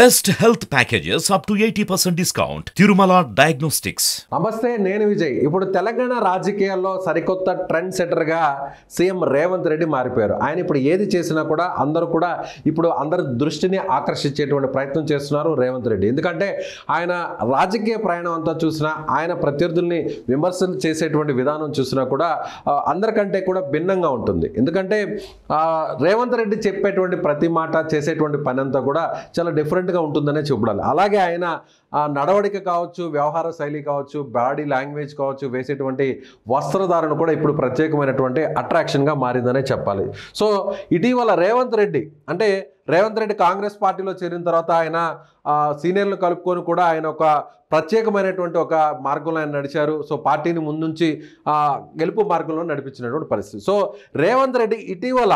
best health packages up to eighty percent discount Tirumala diagnostics నమస్తే నేను విజయ్ ఇప్పుడు తెలంగాణ రాజకీయాల్లో సరికొత్త ట్రెండ్ సెటర్గా సీఎం రేవంత్ రెడ్డి మారిపోయారు ఆయన ఇప్పుడు ఏది చేసినా కూడా అందరూ కూడా ఇప్పుడు అందరి దృష్టిని ఆకర్షించేటువంటి ప్రయత్నం చేస్తున్నారు రేవంత్ రెడ్డి ఎందుకంటే ఆయన రాజకీయ ప్రయాణం అంతా చూసినా ఆయన ప్రత్యర్థుల్ని విమర్శలు చేసేటువంటి విధానం చూసినా కూడా అందరికంటే కూడా భిన్నంగా ఉంటుంది ఎందుకంటే రేవంత్ రెడ్డి చెప్పేటువంటి ప్రతి మాట చేసేటువంటి పని అంతా కూడా చాలా డిఫరెంట్ డిఫరెంట్గా ఉంటుందనే చూడాలి అలాగే ఆయన నడవడిక కావచ్చు వ్యవహార శైలి కావచ్చు బాడీ లాంగ్వేజ్ కావచ్చు వేసేటువంటి వస్త్రధారణ కూడా ఇప్పుడు ప్రత్యేకమైనటువంటి అట్రాక్షన్గా మారిందనే చెప్పాలి సో ఇటీవల రేవంత్ రెడ్డి అంటే రేవంత్ రెడ్డి కాంగ్రెస్ పార్టీలో చేరిన తర్వాత ఆయన సీనియర్లు కలుపుకొని కూడా ఆయన ఒక ప్రత్యేకమైనటువంటి ఒక మార్గంలో ఆయన నడిచారు సో పార్టీని ముందుంచి గెలుపు మార్గంలో నడిపించినటువంటి పరిస్థితి సో రేవంత్ రెడ్డి ఇటీవల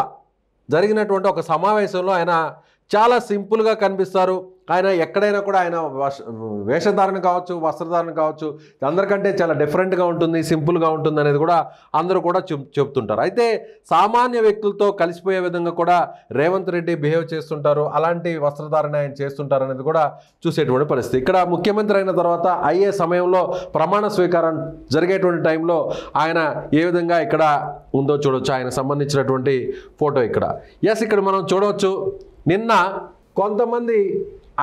జరిగినటువంటి ఒక సమావేశంలో ఆయన చాలా సింపుల్గా కనిపిస్తారు ఆయన ఎక్కడైనా కూడా ఆయన వేషధారణ కావచ్చు వస్త్రధారణ కావచ్చు అందరికంటే చాలా డిఫరెంట్గా ఉంటుంది సింపుల్గా ఉంటుంది అనేది కూడా అందరూ కూడా చెప్తుంటారు అయితే సామాన్య వ్యక్తులతో కలిసిపోయే విధంగా కూడా రేవంత్ రెడ్డి బిహేవ్ చేస్తుంటారు అలాంటి వస్త్రధారణ ఆయన చేస్తుంటారు అనేది కూడా చూసేటువంటి పరిస్థితి ఇక్కడ ముఖ్యమంత్రి అయిన తర్వాత అయ్యే సమయంలో ప్రమాణ స్వీకారం జరిగేటువంటి టైంలో ఆయన ఏ విధంగా ఇక్కడ ఉందో చూడవచ్చు ఆయన సంబంధించినటువంటి ఫోటో ఇక్కడ ఎస్ ఇక్కడ మనం చూడవచ్చు నిన్న కొంతమంది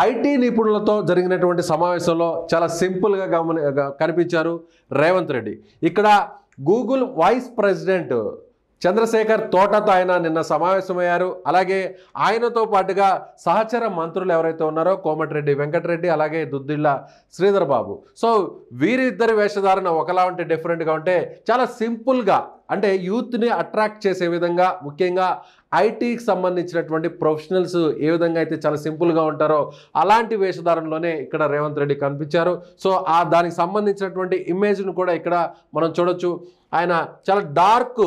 ఐటీ నిపుణులతో జరిగినటువంటి సమావేశంలో చాలా సింపుల్గా గమని కనిపించారు రేవంత్ రెడ్డి ఇక్కడ గూగుల్ వైస్ ప్రెసిడెంట్ చంద్రశేఖర్ తోటతో ఆయన నిన్న సమావేశమయ్యారు అలాగే ఆయనతో పాటుగా సహచర మంత్రులు ఎవరైతే ఉన్నారో కోమటిరెడ్డి వెంకటరెడ్డి అలాగే దుద్దిళ్ళ శ్రీధర్ బాబు సో వీరిద్దరి వేషధారణ ఒకలా ఉంటే డిఫరెంట్గా ఉంటే చాలా సింపుల్గా అంటే యూత్ని అట్రాక్ట్ చేసే విధంగా ముఖ్యంగా ఐటీకి సంబంధించినటువంటి ప్రొఫెషనల్స్ ఏ విధంగా అయితే చాలా సింపుల్గా ఉంటారో అలాంటి వేషధారంలోనే ఇక్కడ రేవంత్ రెడ్డి కనిపించారు సో ఆ దానికి సంబంధించినటువంటి ఇమేజ్ను కూడా ఇక్కడ మనం చూడొచ్చు ఆయన చాలా dark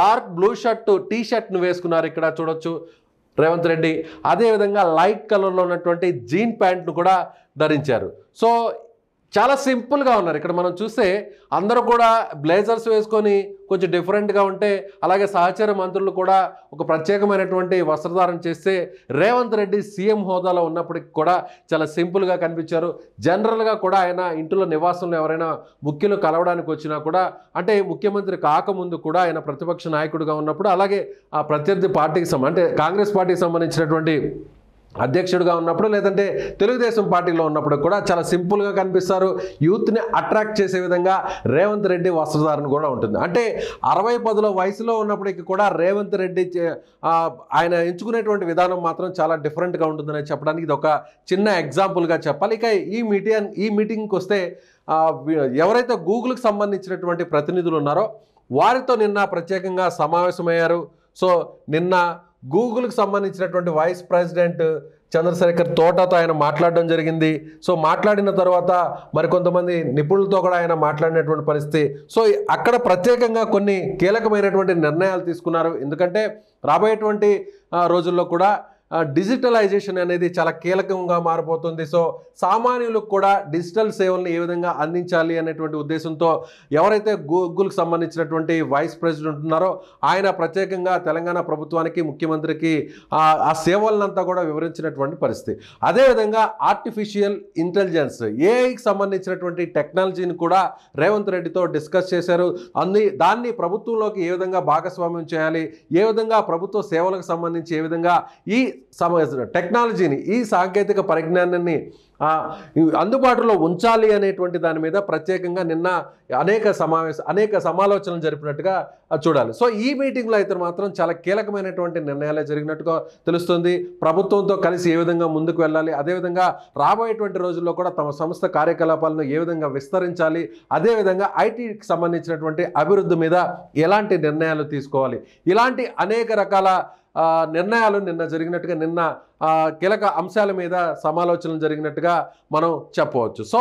dark blue shirt T షర్ట్ను వేసుకున్నారు ఇక్కడ చూడొచ్చు రేవంత్ రెడ్డి అదేవిధంగా లైట్ కలర్లో ఉన్నటువంటి జీన్ ప్యాంట్ను కూడా ధరించారు సో చాలా సింపుల్గా ఉన్నారు ఇక్కడ మనం చూస్తే అందరూ కూడా బ్లేజర్స్ వేసుకొని కొంచెం డిఫరెంట్గా ఉంటే అలాగే సహచర మంత్రులు కూడా ఒక ప్రత్యేకమైనటువంటి వస్త్రధారణ చేస్తే రేవంత్ రెడ్డి సీఎం హోదాలో ఉన్నప్పటికీ కూడా చాలా సింపుల్గా కనిపించారు జనరల్గా కూడా ఆయన ఇంటిలో నివాసంలో ఎవరైనా ముఖ్యులు కలవడానికి వచ్చినా కూడా అంటే ముఖ్యమంత్రి కాకముందు కూడా ఆయన ప్రతిపక్ష నాయకుడిగా ఉన్నప్పుడు అలాగే ఆ ప్రత్యర్థి పార్టీకి అంటే కాంగ్రెస్ పార్టీకి సంబంధించినటువంటి అధ్యక్షుడిగా ఉన్నప్పుడు లేదంటే తెలుగుదేశం పార్టీలో ఉన్నప్పుడు కూడా చాలా సింపుల్గా కనిపిస్తారు యూత్ని అట్రాక్ట్ చేసే విధంగా రేవంత్ రెడ్డి వస్త్రధారణ కూడా ఉంటుంది అంటే అరవై పదుల వయసులో ఉన్నప్పటికీ కూడా రేవంత్ రెడ్డి ఆయన ఎంచుకునేటువంటి విధానం మాత్రం చాలా డిఫరెంట్గా ఉంటుందని చెప్పడానికి ఇది ఒక చిన్న ఎగ్జాంపుల్గా చెప్పాలి ఇక ఈ మీటింగ్ ఈ మీటింగ్కి వస్తే ఎవరైతే గూగుల్కి సంబంధించినటువంటి ప్రతినిధులు ఉన్నారో వారితో నిన్న ప్రత్యేకంగా సమావేశమయ్యారు సో నిన్న గూగుల్కి సంబంధించినటువంటి వైస్ ప్రెసిడెంట్ చంద్రశేఖర్ తోటతో ఆయన మాట్లాడడం జరిగింది సో మాట్లాడిన తర్వాత మరికొంతమంది నిపుణులతో కూడా ఆయన మాట్లాడినటువంటి పరిస్థితి సో అక్కడ ప్రత్యేకంగా కొన్ని కీలకమైనటువంటి నిర్ణయాలు తీసుకున్నారు ఎందుకంటే రాబోయేటువంటి రోజుల్లో కూడా డిజిటలైజేషన్ అనేది చాలా కీలకంగా మారిపోతుంది సో సామాన్యులకు కూడా డిజిటల్ సేవలను ఏ విధంగా అందించాలి అనేటువంటి ఉద్దేశంతో ఎవరైతే గూగుల్కి సంబంధించినటువంటి వైస్ ప్రెసిడెంట్ ఉన్నారో ఆయన ప్రత్యేకంగా తెలంగాణ ప్రభుత్వానికి ముఖ్యమంత్రికి ఆ సేవలనంతా కూడా వివరించినటువంటి పరిస్థితి అదేవిధంగా ఆర్టిఫిషియల్ ఇంటెలిజెన్స్ ఏఐకి సంబంధించినటువంటి టెక్నాలజీని కూడా రేవంత్ రెడ్డితో డిస్కస్ చేశారు అన్ని దాన్ని ప్రభుత్వంలోకి ఏ విధంగా భాగస్వామ్యం చేయాలి ఏ విధంగా ప్రభుత్వ సేవలకు సంబంధించి ఏ విధంగా ఈ సమ టెక్నాలజీని ఈ సాంకేతిక పరిజ్ఞానాన్ని అందుబాటులో ఉంచాలి అనేటువంటి దాని మీద ప్రత్యేకంగా నిన్న అనేక సమావేశ అనేక సమాలోచనలు జరిపినట్టుగా చూడాలి సో ఈ మీటింగ్లో అయితే మాత్రం చాలా కీలకమైనటువంటి నిర్ణయాలే జరిగినట్టుగా తెలుస్తుంది ప్రభుత్వంతో కలిసి ఏ విధంగా ముందుకు వెళ్ళాలి అదేవిధంగా రాబోయేటువంటి రోజుల్లో కూడా తమ సంస్థ కార్యకలాపాలను ఏ విధంగా విస్తరించాలి అదేవిధంగా ఐటీకి సంబంధించినటువంటి అభివృద్ధి మీద ఎలాంటి నిర్ణయాలు తీసుకోవాలి ఇలాంటి అనేక రకాల నిర్ణయాలు నిన్న జరిగినట్టుగా నిన్న కీలక అంశాల మీద సమాలోచనలు జరిగినట్టుగా మనం చెప్పవచ్చు సో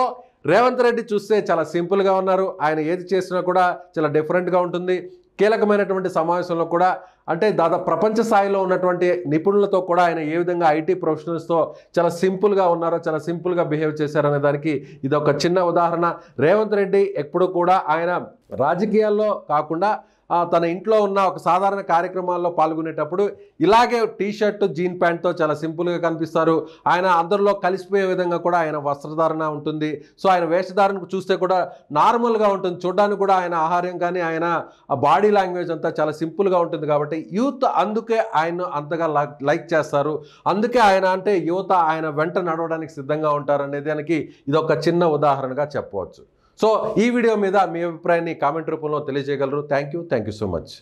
రేవంత్ రెడ్డి చూస్తే చాలా సింపుల్గా ఉన్నారు ఆయన ఏది చేసినా కూడా చాలా డిఫరెంట్గా ఉంటుంది కీలకమైనటువంటి సమావేశంలో కూడా అంటే దాదాపు ప్రపంచ స్థాయిలో ఉన్నటువంటి నిపుణులతో కూడా ఆయన ఏ విధంగా ఐటీ ప్రొఫెషనల్స్తో చాలా సింపుల్గా ఉన్నారో చాలా సింపుల్గా బిహేవ్ చేశారనే దానికి ఇది ఒక చిన్న ఉదాహరణ రేవంత్ రెడ్డి ఎప్పుడు కూడా ఆయన రాజకీయాల్లో కాకుండా తన ఇంట్లో ఉన్న ఒక సాధారణ కార్యక్రమాల్లో పాల్గొనేటప్పుడు ఇలాగే టీ షర్ట్ జీన్ ప్యాంట్తో చాలా సింపుల్గా కనిపిస్తారు ఆయన అందరిలో కలిసిపోయే విధంగా కూడా ఆయన వస్త్రధారణ ఉంటుంది సో ఆయన వేషధారణ చూస్తే కూడా నార్మల్గా ఉంటుంది చూడడానికి కూడా ఆయన ఆహార్యం కానీ ఆయన బాడీ లాంగ్వేజ్ అంతా చాలా సింపుల్గా ఉంటుంది కాబట్టి యూత్ అందుకే ఆయన అంతగా లైక్ చేస్తారు అందుకే ఆయన అంటే యువత ఆయన వెంట నడవడానికి సిద్ధంగా ఉంటారు అనేది దానికి ఇది ఒక చిన్న ఉదాహరణగా చెప్పవచ్చు సో ఈ వీడియో మీద మీ అభిప్రాయాన్ని కామెంట్ రూపంలో తెలియజేయగలరు thank you thank you so much